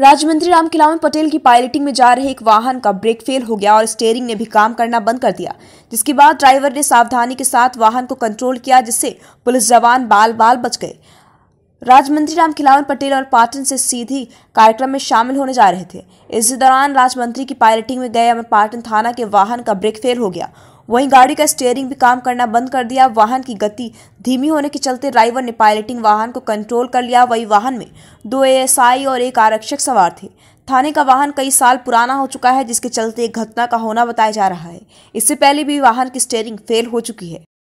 राज्य मंत्री राम किलावन पटेल की पायलटिंग में जा रहे एक वाहन का ब्रेक फेल हो गया और स्टेयरिंग ने भी काम करना बंद कर दिया जिसके बाद ड्राइवर ने सावधानी के साथ वाहन को कंट्रोल किया जिससे पुलिस जवान बाल बाल बच गए राज्य मंत्री राम खिलावन पटेल और पाटन से सीधी कार्यक्रम में शामिल होने जा रहे थे इस दौरान राज्य मंत्री की पायलटिंग में गए और पाटन थाना के वाहन का ब्रेक फेल हो गया वहीं गाड़ी का स्टेयरिंग भी काम करना बंद कर दिया वाहन की गति धीमी होने के चलते ड्राइवर ने पायलटिंग वाहन को कंट्रोल कर लिया वही वाहन में दो एएसआई और एक आरक्षक सवार थे थाने का वाहन कई साल पुराना हो चुका है जिसके चलते एक घटना का होना बताया जा रहा है इससे पहले भी वाहन की स्टेयरिंग फेल हो चुकी है